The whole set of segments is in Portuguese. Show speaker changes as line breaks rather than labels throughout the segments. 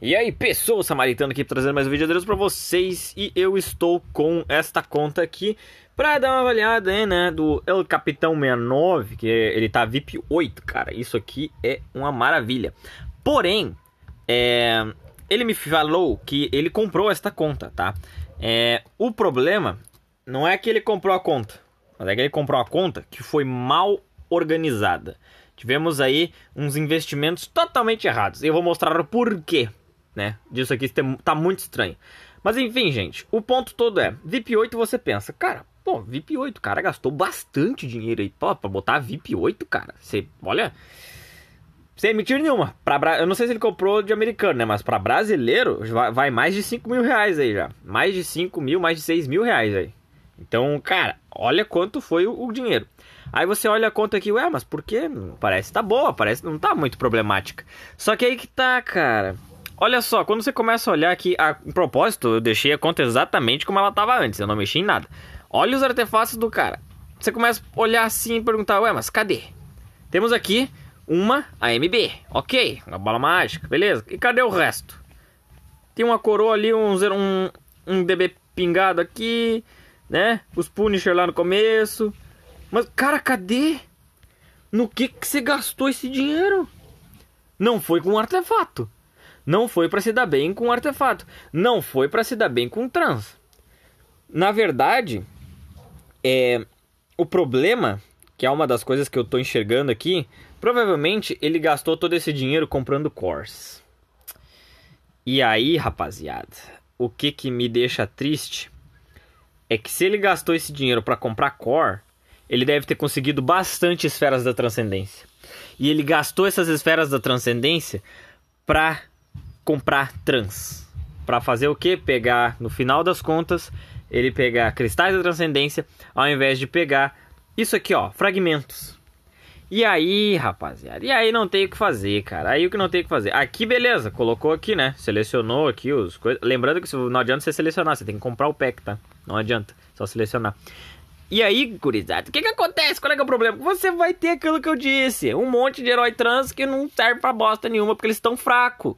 E aí, pessoal, samaritano aqui trazendo mais um vídeo de Deus para vocês e eu estou com esta conta aqui para dar uma avaliada, hein, né, né, do El Capitão 69, que ele tá VIP 8, cara. Isso aqui é uma maravilha. Porém, é, ele me falou que ele comprou esta conta, tá? É, o problema não é que ele comprou a conta, mas é que ele comprou a conta que foi mal organizada. Tivemos aí uns investimentos totalmente errados. Eu vou mostrar o porquê né? Disso aqui tá muito estranho. Mas enfim, gente, o ponto todo é, VIP 8 você pensa, cara, pô, VIP 8, cara gastou bastante dinheiro aí, pô, pra botar VIP 8, cara, você, olha, sem mentira nenhuma, pra, Bra... eu não sei se ele comprou de americano, né, mas pra brasileiro vai, mais de 5 mil reais aí já, mais de 5 mil, mais de 6 mil reais aí. Então, cara, olha quanto foi o, o dinheiro. Aí você olha a conta aqui, ué, mas por que? Parece que tá boa, parece que não tá muito problemática. Só que aí que tá, cara. Olha só, quando você começa a olhar aqui, a propósito, eu deixei a conta exatamente como ela estava antes, eu não mexi em nada. Olha os artefatos do cara. Você começa a olhar assim e perguntar, ué, mas cadê? Temos aqui uma AMB, ok, uma bola mágica, beleza. E cadê o resto? Tem uma coroa ali, um, um, um DB pingado aqui, né? Os Punisher lá no começo. Mas, cara, cadê? No que, que você gastou esse dinheiro? Não foi com um artefato. Não foi para se dar bem com artefato. Não foi para se dar bem com trans. Na verdade, é, o problema, que é uma das coisas que eu estou enxergando aqui, provavelmente ele gastou todo esse dinheiro comprando cores. E aí, rapaziada, o que que me deixa triste é que se ele gastou esse dinheiro para comprar core, ele deve ter conseguido bastante esferas da transcendência. E ele gastou essas esferas da transcendência para comprar trans. Para fazer o que? Pegar, no final das contas, ele pegar cristais da transcendência ao invés de pegar isso aqui, ó, fragmentos. E aí, rapaziada, e aí não tem o que fazer, cara. Aí o que não tem o que fazer? Aqui, beleza, colocou aqui, né? Selecionou aqui os coisas. Lembrando que não adianta você selecionar, você tem que comprar o pack, tá? Não adianta, só selecionar. E aí, gurizada, o que que acontece? Qual é que é o problema? Você vai ter aquilo que eu disse, um monte de herói trans que não serve pra bosta nenhuma porque eles estão fracos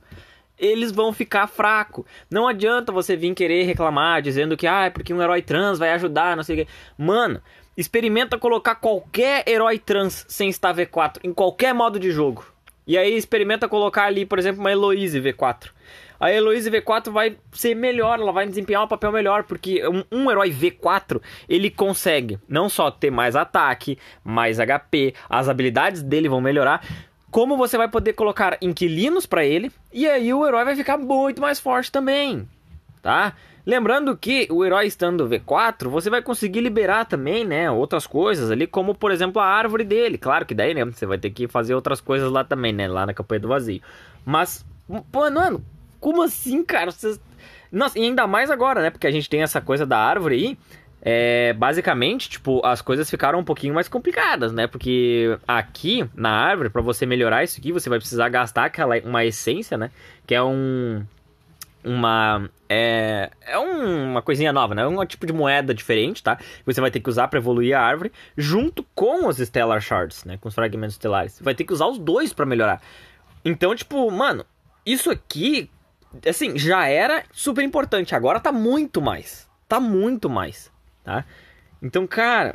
eles vão ficar fraco. Não adianta você vir querer reclamar dizendo que ah, é porque um herói trans vai ajudar, não sei o quê. Mano, experimenta colocar qualquer herói trans sem estar V4 em qualquer modo de jogo. E aí experimenta colocar ali, por exemplo, uma Heloise V4. A Heloise V4 vai ser melhor, ela vai desempenhar um papel melhor, porque um, um, herói V4 ele consegue não só ter mais ataque, mais HP, as habilidades dele vão melhorar, como você vai poder colocar inquilinos para ele, e aí o herói vai ficar muito mais forte também, tá? Lembrando que o herói estando V4, você vai conseguir liberar também, né, outras coisas ali, como por exemplo a árvore dele. Claro que daí, né, você vai ter que fazer outras coisas lá também, né, lá na campanha do vazio. Mas, pô, mano, como assim, cara? Vocês... Nossa, e ainda mais agora, né, porque a gente tem essa coisa da árvore aí, é, basicamente, tipo, as coisas ficaram um pouquinho mais complicadas, né? Porque aqui na árvore, para você melhorar isso aqui, você vai precisar gastar aquela uma essência, né? Que é um uma é, é uma coisinha nova, né? É um tipo de moeda diferente, tá? Você vai ter que usar para evoluir a árvore junto com os Stellar Shards, né? Com os fragmentos estelares. Você vai ter que usar os dois para melhorar. Então, tipo, mano, isso aqui assim, já era super importante, agora tá muito mais. Tá muito mais. Tá? Então, cara,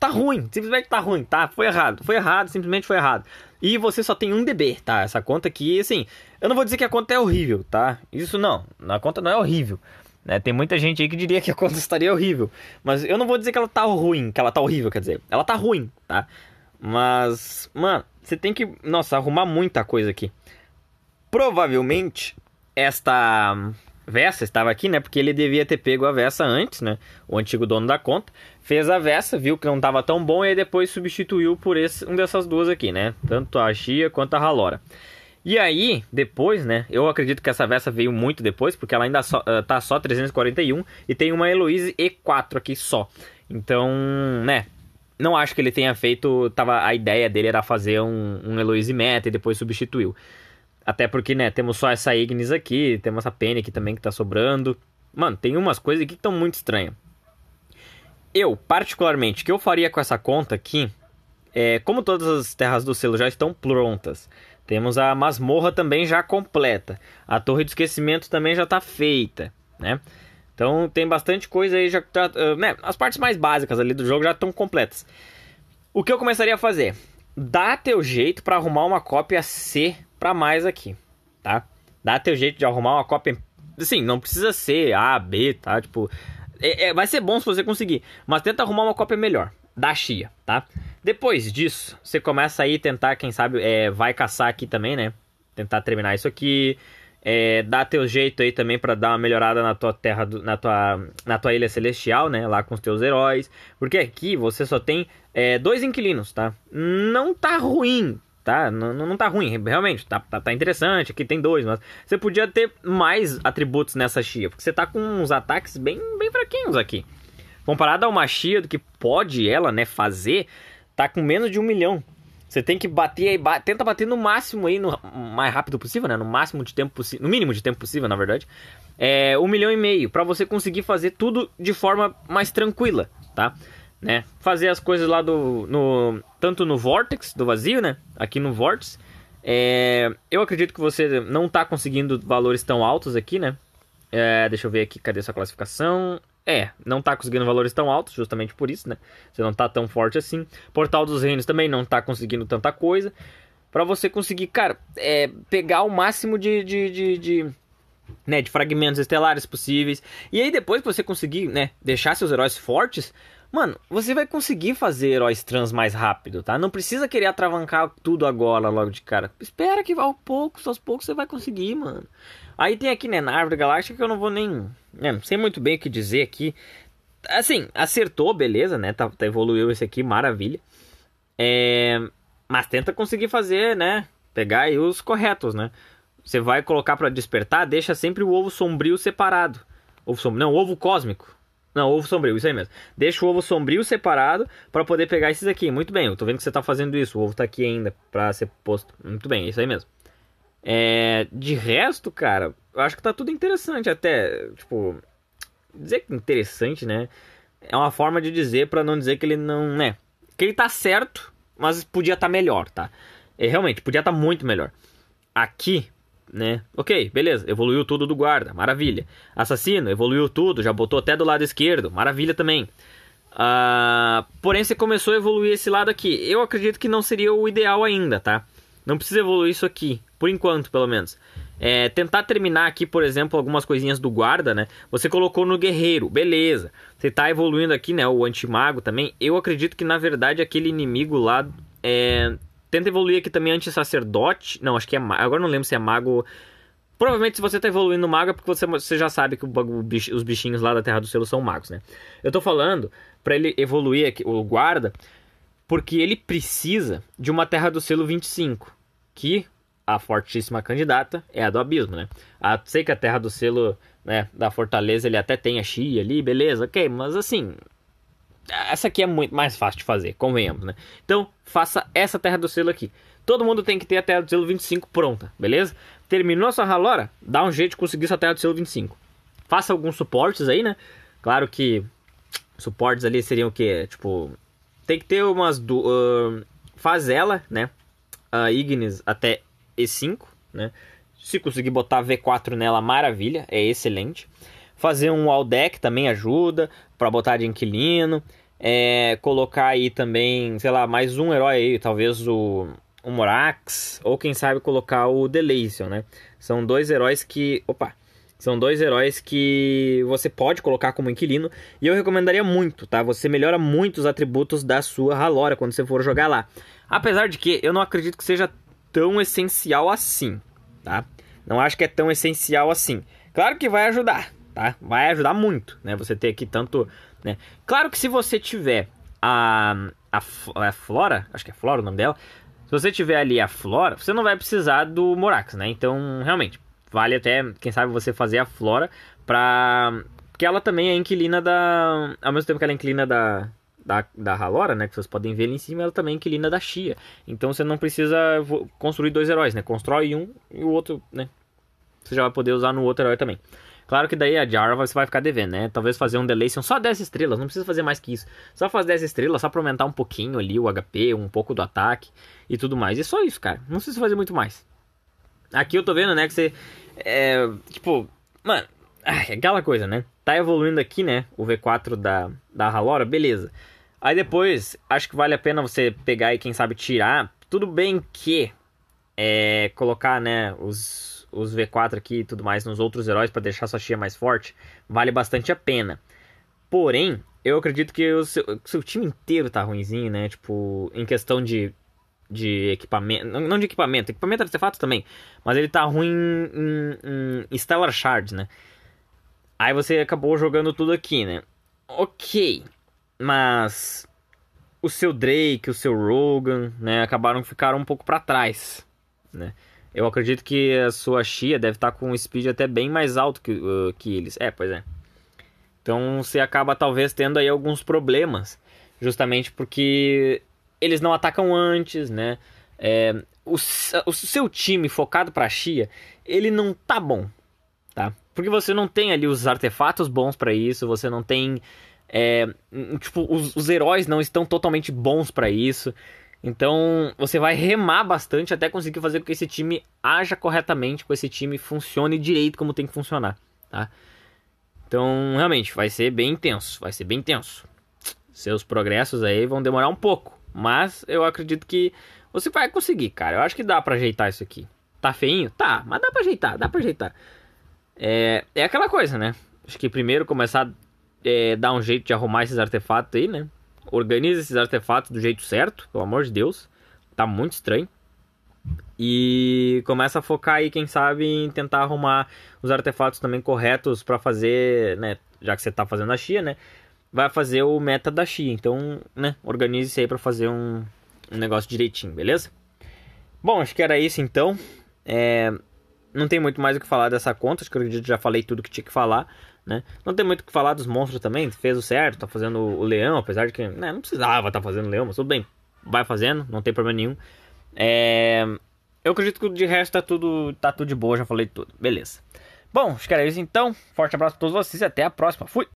tá ruim, simplesmente tá ruim, tá? Foi errado, foi errado, simplesmente foi errado. E você só tem um DB, tá? Essa conta aqui, assim, eu não vou dizer que a conta é horrível, tá? Isso não, a conta não é horrível. Né? Tem muita gente aí que diria que a conta estaria horrível. Mas eu não vou dizer que ela tá ruim, que ela tá horrível, quer dizer, ela tá ruim, tá? Mas, mano, você tem que, nossa, arrumar muita coisa aqui. Provavelmente, esta Vessa estava aqui, né? Porque ele devia ter pego a Vessa antes, né? O antigo dono da conta. Fez a Vessa, viu que não estava tão bom e depois substituiu por esse, um dessas duas aqui, né? Tanto a Chia quanto a Ralora. E aí, depois, né? Eu acredito que essa Vessa veio muito depois, porque ela ainda só, uh, tá só 341 e tem uma Heloise E4 aqui só. Então, né? Não acho que ele tenha feito. Tava, a ideia dele era fazer um, um Heloise Meta e depois substituiu. Até porque, né, temos só essa Ignis aqui, temos essa Penny aqui também que tá sobrando. Mano, tem umas coisas aqui que estão muito estranhas. Eu, particularmente, o que eu faria com essa conta aqui é, como todas as terras do selo já estão prontas, temos a masmorra também já completa, a torre do esquecimento também já está feita, né? Então tem bastante coisa aí já, tá, ah, né? As partes mais básicas ali do jogo já estão completas. O que eu começaria a fazer? Dá teu jeito para arrumar uma cópia C para mais aqui, tá? Dá teu jeito de arrumar uma cópia. Assim, não precisa ser A, B, tá? Tipo, é, é, vai ser bom se você conseguir, mas tenta arrumar uma cópia melhor da chia, tá? Depois disso, você começa aí tentar, quem sabe, é, vai caçar aqui também, né? Tentar terminar isso aqui, é, dá teu jeito aí também para dar uma melhorada na tua terra, do, na, tua, na tua ilha celestial, né? Lá com os teus heróis, porque aqui você só tem é, dois inquilinos, tá? Não tá ruim, tá? Não, não tá ruim, realmente, tá, tá, tá, interessante, aqui tem dois, mas você podia ter mais atributos nessa chia, porque você tá com uns ataques bem, bem fraquinhos aqui. Comparado a uma chia do que pode ela, né, fazer, tá com menos de um milhão. Você tem que bater aí, bate, tenta bater no máximo aí, no mais rápido possível, né? No máximo de tempo possível, no mínimo de tempo possível, na verdade. É um milhão e meio, para você conseguir fazer tudo de forma mais tranquila, tá? né? Fazer as coisas lá do no tanto no vortex do vazio, né? Aqui no vortex, é, eu acredito que você não está conseguindo valores tão altos aqui, né? É, deixa eu ver aqui, cadê sua classificação? É, não tá conseguindo valores tão altos, justamente por isso, né? Você não tá tão forte assim. Portal dos Reinos também não tá conseguindo tanta coisa. para você conseguir, cara, é, pegar o máximo de, de, de, de né, de fragmentos estelares possíveis. E aí depois que você conseguir, né, deixar seus heróis fortes, Mano, você vai conseguir fazer heróis trans mais rápido, tá? Não precisa querer atravancar tudo agora, logo de cara. Espera que aos poucos, aos poucos você vai conseguir, mano. Aí tem aqui, né, na Árvore Galáctica que eu não vou nem. Né, não sei muito bem o que dizer aqui. Assim, acertou, beleza, né? Tá, tá evoluiu esse aqui, maravilha. É... Mas tenta conseguir fazer, né? Pegar aí os corretos, né? Você vai colocar para despertar, deixa sempre o ovo sombrio separado. Ovo sombrio, não, ovo cósmico. Não, ovo sombrio, isso aí mesmo. Deixa o ovo sombrio separado para poder pegar esses aqui. Muito bem, eu tô vendo que você tá fazendo isso. O ovo tá aqui ainda para ser posto. Muito bem, é isso aí mesmo. É, de resto, cara, eu acho que tá tudo interessante até, tipo, dizer que interessante, né? É uma forma de dizer para não dizer que ele não, né? Que ele tá certo, mas podia estar tá melhor, tá? É, realmente, podia estar tá muito melhor. Aqui, né? Ok, beleza, evoluiu tudo do guarda, maravilha. Assassino, evoluiu tudo, já botou até do lado esquerdo, maravilha também. Uh, porém, você começou a evoluir esse lado aqui. Eu acredito que não seria o ideal ainda, tá? Não precisa evoluir isso aqui, por enquanto, pelo menos. É, tentar terminar aqui, por exemplo, algumas coisinhas do guarda, né? Você colocou no guerreiro, beleza. Você tá evoluindo aqui, né? O antimago também. Eu acredito que, na verdade, aquele inimigo lá é, tenta evoluir aqui também anti-sacerdote. Não, acho que é. Agora não lembro se é mago. Provavelmente, se você tá evoluindo mago, é porque você, você já sabe que o, os bichinhos lá da Terra do Selo são magos, né? Eu tô falando para ele evoluir aqui, o guarda, porque ele precisa de uma Terra do Selo 25, que a fortíssima candidata é a do abismo, né? A, sei que a Terra do Selo né, da Fortaleza ele até tem a Xia ali, beleza, ok, mas assim, essa aqui é muito mais fácil de fazer, convenhamos, né? Então, faça essa terra do selo aqui. Todo mundo tem que ter a terra do selo 25 pronta, beleza? Terminou a sua ralora? Dá um jeito de conseguir sua terra do selo 25. Faça alguns suportes aí, né? Claro que suportes ali seriam o quê? Tipo, tem que ter umas do uh, faz ela, né? A uh, Ignis até E5, né? Se conseguir botar V4 nela, maravilha, é excelente. Fazer um wall deck também ajuda para botar de inquilino. É, colocar aí também, sei lá, mais um herói aí, talvez o, o Morax, ou quem sabe colocar o Delation, né? São dois heróis que. Opa! São dois heróis que você pode colocar como inquilino. E eu recomendaria muito, tá? Você melhora muito os atributos da sua Ralora quando você for jogar lá. Apesar de que eu não acredito que seja tão essencial assim, tá? Não acho que é tão essencial assim. Claro que vai ajudar, tá? Vai ajudar muito, né? Você ter aqui tanto, né? Claro que se você tiver a, a, a é Flora, acho que é Flora o nome dela, se você tiver ali a Flora, você não vai precisar do Morax, né? Então, realmente, vale até, quem sabe, você fazer a Flora para Porque ela também é inquilina da... Ao mesmo tempo que ela é inquilina da, da, da Halora, né? Que vocês podem ver ali em cima, ela também é inquilina da Chia. Então você não precisa construir dois heróis, né? Constrói um e o outro, né? Você já vai poder usar no outro herói também. Claro que daí a Jarva você vai ficar devendo, né? Talvez fazer um Delation só 10 estrelas, não precisa fazer mais que isso. Só faz 10 estrelas, só pra aumentar um pouquinho ali o HP, um pouco do ataque e tudo mais. É só isso, cara. Não precisa fazer muito mais. Aqui eu tô vendo, né, que você. É, tipo, mano, aquela coisa, né? Tá evoluindo aqui, né? O V4 da, da Halora, beleza. Aí depois, acho que vale a pena você pegar e, quem sabe, tirar. Tudo bem que é, colocar, né, os, os V4 aqui e tudo mais nos outros heróis para deixar sua chia mais forte, vale bastante a pena. Porém, eu acredito que o seu, seu time inteiro tá ruimzinho, né? Tipo, em questão de, de equipamento. Não de equipamento, equipamento artefato também. Mas ele tá ruim em, em Stellar Shards, né? Aí você acabou jogando tudo aqui, né? Ok, mas o seu Drake, o seu Rogan, né, acabaram ficaram um pouco para trás, né? Eu acredito que a sua chia deve estar tá com um speed até bem mais alto que, uh, que eles. É, pois é. Então você acaba talvez tendo aí alguns problemas, justamente porque eles não atacam antes, né? É, o, o seu time focado para chia, ele não tá bom, tá? Porque você não tem ali os artefatos bons para isso, você não tem é, tipo os, os heróis não estão totalmente bons para isso. Então você vai remar bastante até conseguir fazer com que esse time haja corretamente, com esse time funcione direito como tem que funcionar, tá? Então realmente vai ser bem intenso, vai ser bem intenso. Seus progressos aí vão demorar um pouco, mas eu acredito que você vai conseguir, cara. Eu acho que dá para ajeitar isso aqui. Tá feinho? Tá, mas dá para ajeitar, dá para ajeitar. É, é aquela coisa, né? Acho que primeiro começar a é, dar um jeito de arrumar esses artefatos aí, né? Organiza esses artefatos do jeito certo, pelo amor de Deus. Tá muito estranho. E começa a focar aí, quem sabe, em tentar arrumar os artefatos também corretos para fazer, né? Já que você tá fazendo a Xia, né? Vai fazer o meta da Xia, Então, né? Organize isso aí para fazer um, um negócio direitinho, beleza? Bom, acho que era isso então. É, não tem muito mais o que falar dessa conta, acho que eu já falei tudo que tinha que falar, né? Não tem muito o que falar dos monstros também, fez o certo, tá fazendo o leão, apesar de que né, não precisava tá fazendo o leão, mas tudo bem, vai fazendo, não tem problema nenhum. É... Eu acredito que de resto tá tudo, tá tudo de boa, já falei tudo, beleza. Bom, acho que era isso então, forte abraço pra todos vocês e até a próxima, fui!